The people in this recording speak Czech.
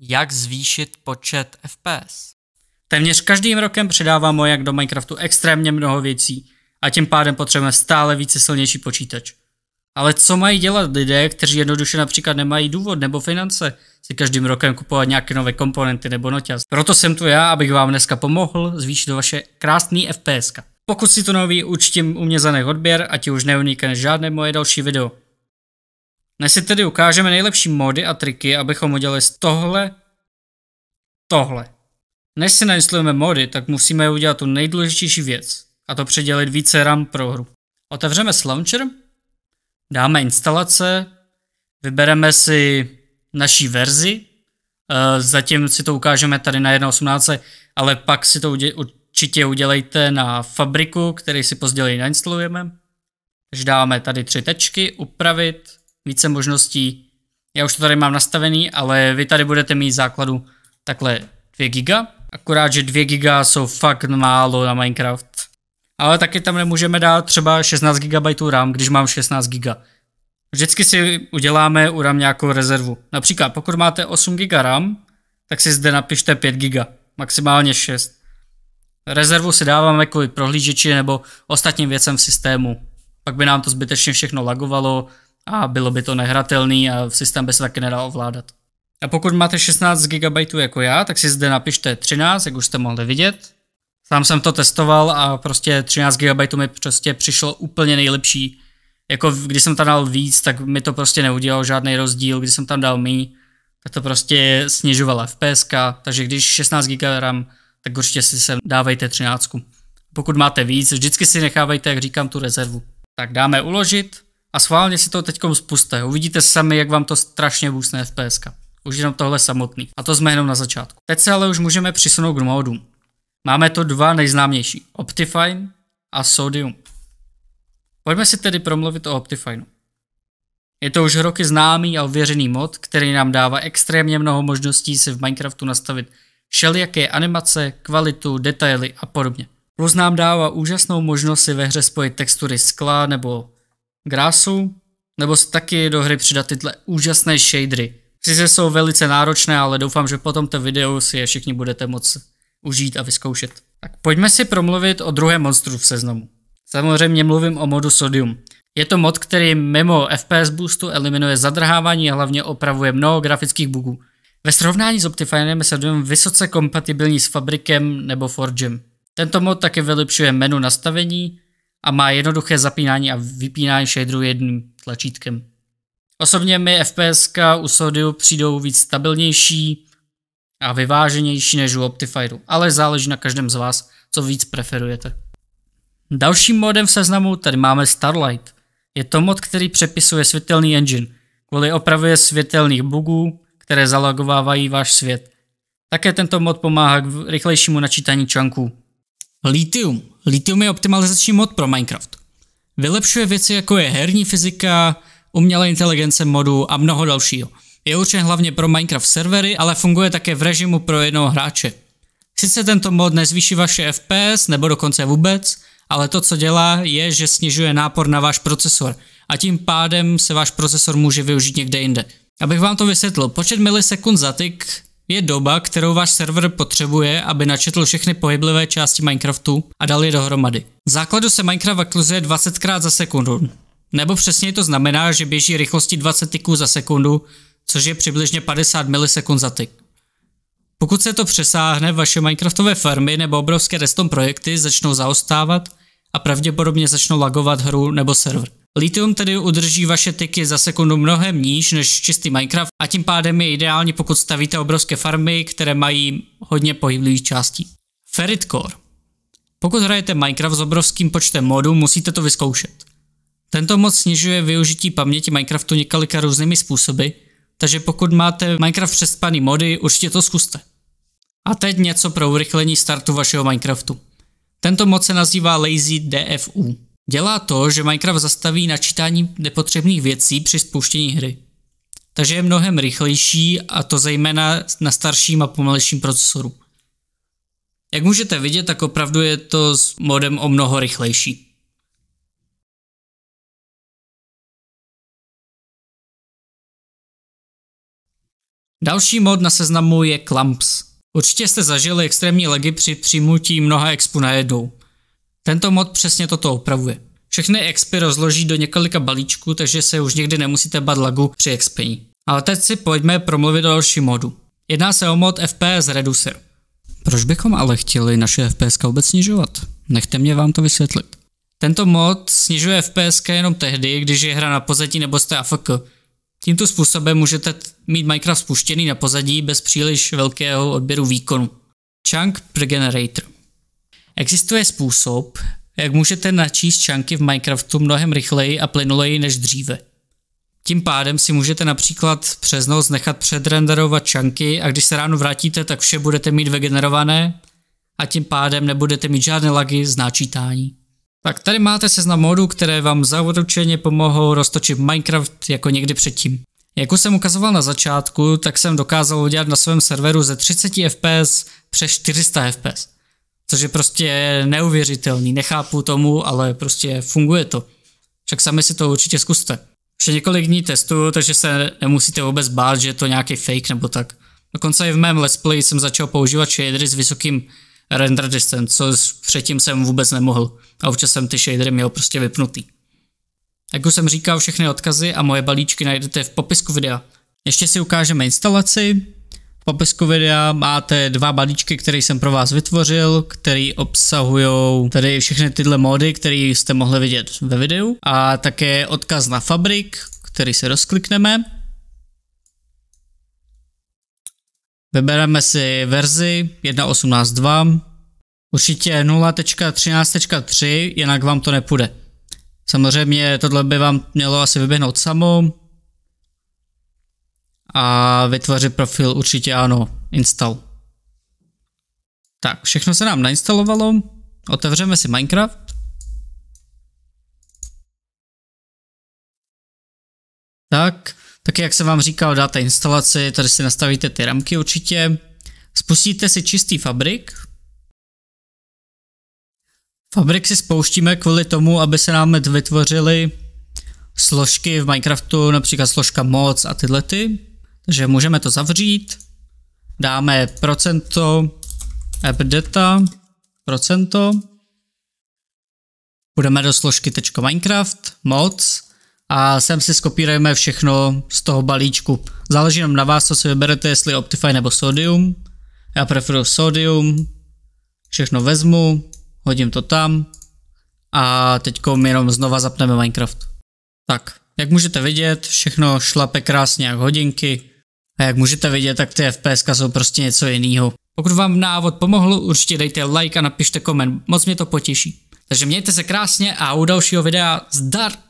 jak zvýšit počet FPS. Téměř každým rokem přidává Mojang do Minecraftu extrémně mnoho věcí a tím pádem potřebujeme stále více silnější počítač. Ale co mají dělat lidé, kteří jednoduše například nemají důvod nebo finance si každým rokem kupovat nějaké nové komponenty nebo noťaz? Proto jsem tu já, abych vám dneska pomohl zvýšit vaše krásný FPS. Pokud si to nový, určitě u mě zanech odběr ať už neunikne žádné moje další video. Dnes si tedy ukážeme nejlepší mody a triky, abychom udělali z tohle tohle. Než si nainstalujeme mody, tak musíme udělat tu nejdůležitější věc, a to předělit více RAM pro hru. Otevřeme s launcher, dáme instalace, vybereme si naší verzi, eh, zatím si to ukážeme tady na 1.18, ale pak si to určitě udělejte na fabriku, který si později nainstalujeme. Takže dáme tady tři tečky, upravit, více možností. Já už to tady mám nastavený, ale vy tady budete mít základu takhle 2 giga. Akorát, že 2 giga jsou fakt málo na Minecraft. Ale taky tam nemůžeme dát třeba 16 GB RAM, když mám 16 GB. Vždycky si uděláme u RAM nějakou rezervu. Například pokud máte 8 GB RAM, tak si zde napište 5 GB, maximálně 6. Rezervu si dáváme kvůli prohlížeči nebo ostatním věcem v systému. Pak by nám to zbytečně všechno lagovalo, a bylo by to nehratelný a v systém by se taky nedal ovládat. A pokud máte 16 GB jako já, tak si zde napište 13, jak už jste mohli vidět. Sám jsem to testoval a prostě 13 GB mi prostě přišlo úplně nejlepší. Jako když jsem tam dal víc, tak mi to prostě neudělalo žádný rozdíl, když jsem tam dal mý, tak to prostě snižovalo FPS, takže když 16 GB RAM, tak určitě si sem dávejte 13. Pokud máte víc, vždycky si nechávejte, jak říkám, tu rezervu. Tak dáme uložit. A schválně si to teď spuste, uvidíte sami, jak vám to strašně boostne FPS. Už jenom tohle samotný. A to jsme jenom na začátku. Teď se ale už můžeme přisunout k modům. Máme to dva nejznámější, Optifine a Sodium. Pojďme si tedy promluvit o Optifine. Je to už roky známý a ověřený mod, který nám dává extrémně mnoho možností si v Minecraftu nastavit všelijaké animace, kvalitu, detaily a podobně. Plus nám dává úžasnou možnost si ve hře spojit textury skla nebo grásu, nebo taky do hry přidat tyhle úžasné shadery. Sice jsou velice náročné, ale doufám, že po tomto videu si je všichni budete moc užít a vyzkoušet. Tak pojďme si promluvit o druhém monstru v seznamu. Samozřejmě mluvím o modu Sodium. Je to mod, který mimo FPS boostu eliminuje zadrhávání a hlavně opravuje mnoho grafických bugů. Ve srovnání s Optifinem je Sodium vysoce kompatibilní s Fabrikem nebo Forgem. Tento mod také vylepšuje menu nastavení, a má jednoduché zapínání a vypínání shaderu jedním tlačítkem. Osobně mi FPS u Sodiu přijdou víc stabilnější a vyváženější než u Optifieru, ale záleží na každém z vás, co víc preferujete. Dalším modem v seznamu tady máme Starlight. Je to mod, který přepisuje světelný engine, kvůli opravě světelných bugů, které zalagovávají váš svět. Také tento mod pomáhá k rychlejšímu načítání čanků. Lithium. Lithium je optimalizační mod pro Minecraft. Vylepšuje věci jako je herní fyzika, umělá inteligence modu a mnoho dalšího. Je určen hlavně pro Minecraft servery, ale funguje také v režimu pro jednoho hráče. Sice tento mod nezvýší vaše FPS nebo dokonce vůbec, ale to co dělá je, že snižuje nápor na váš procesor a tím pádem se váš procesor může využít někde jinde. Abych vám to vysvětlil, počet milisekund za tik je doba, kterou váš server potřebuje, aby načetl všechny pohyblivé části Minecraftu a dal je dohromady. V základu se Minecraft aktualizuje 20krát za sekundu, nebo přesně to znamená, že běží rychlostí 20 tiků za sekundu, což je přibližně 50 milisekund za tik. Pokud se to přesáhne, vaše Minecraftové farmy nebo obrovské restom projekty začnou zaostávat a pravděpodobně začnou lagovat hru nebo server. Lithium tedy udrží vaše tyky za sekundu mnohem níž než čistý Minecraft a tím pádem je ideální, pokud stavíte obrovské farmy, které mají hodně pohyblivých částí. Ferrit Core Pokud hrajete Minecraft s obrovským počtem modů, musíte to vyzkoušet. Tento mod snižuje využití paměti Minecraftu několika různými způsoby, takže pokud máte Minecraft přespaný mody, určitě to zkuste. A teď něco pro urychlení startu vašeho Minecraftu. Tento mod se nazývá Lazy DFU dělá to, že Minecraft zastaví načítání nepotřebných věcí při spouštění hry. Takže je mnohem rychlejší a to zejména na starším a pomalejším procesoru. Jak můžete vidět, tak opravdu je to s modem o mnoho rychlejší. Další mod na seznamu je Clumps. Určitě jste zažili extrémní legy při přijmutí mnoha expu najednou. Tento mod přesně toto opravuje. Všechny expy rozloží do několika balíčků, takže se už nikdy nemusíte bát lagu při expení. Ale teď si pojďme promluvit o další modu. Jedná se o mod FPS Reducer. Proč bychom ale chtěli naše FPS vůbec snižovat? Nechte mě vám to vysvětlit. Tento mod snižuje FPS jenom tehdy, když je hra na pozadí nebo jste AFK. Tímto způsobem můžete mít Minecraft spuštěný na pozadí bez příliš velkého odběru výkonu. Chunk Pregenerator. Existuje způsob, jak můžete načíst čanky v Minecraftu mnohem rychleji a plynuleji než dříve. Tím pádem si můžete například přes noc nechat předrenderovat čanky a když se ráno vrátíte, tak vše budete mít vygenerované a tím pádem nebudete mít žádné lagy z náčítání. Tak tady máte seznam modů, které vám zaručeně pomohou roztočit Minecraft jako někdy předtím. Jak už jsem ukazoval na začátku, tak jsem dokázal udělat na svém serveru ze 30 fps přes 400 fps což je prostě neuvěřitelný. Nechápu tomu, ale prostě funguje to. Však sami si to určitě zkuste. Ještě několik dní testuju, takže se nemusíte vůbec bát, že je to nějaký fake nebo tak. Dokonce i v mém let's play jsem začal používat shadery s vysokým render distance, co předtím jsem vůbec nemohl a občas jsem ty shadery měl prostě vypnutý. Jak už jsem říkal, všechny odkazy a moje balíčky najdete v popisku videa. Ještě si ukážeme instalaci, popisku videa máte dva balíčky, které jsem pro vás vytvořil, které obsahují tady všechny tyhle mody, které jste mohli vidět ve videu a také odkaz na fabrik, který se rozklikneme. Vybereme si verzi 1.18.2. Určitě 0.13.3, jinak vám to nepůjde. Samozřejmě tohle by vám mělo asi vyběhnout samou a vytvořit profil určitě ano, install. Tak, všechno se nám nainstalovalo, otevřeme si Minecraft. Tak, tak jak jsem vám říkal, dáte instalaci, tady si nastavíte ty ramky určitě. Spustíte si čistý fabrik. Fabrik si spouštíme kvůli tomu, aby se nám vytvořily složky v Minecraftu, například složka moc a tyhle ty že můžeme to zavřít, dáme procento appdata, procento, půjdeme do složky .minecraft, mods a sem si skopírujeme všechno z toho balíčku. Záleží nám na vás, co si vyberete, jestli Optify nebo Sodium. Já preferuji Sodium, všechno vezmu, hodím to tam a teď jenom znova zapneme Minecraft. Tak, jak můžete vidět, všechno šlape krásně jak hodinky, a jak můžete vidět, tak ty FPS jsou prostě něco jiného. Pokud vám návod pomohl, určitě dejte like a napište koment, moc mě to potěší. Takže mějte se krásně a u dalšího videa zdar!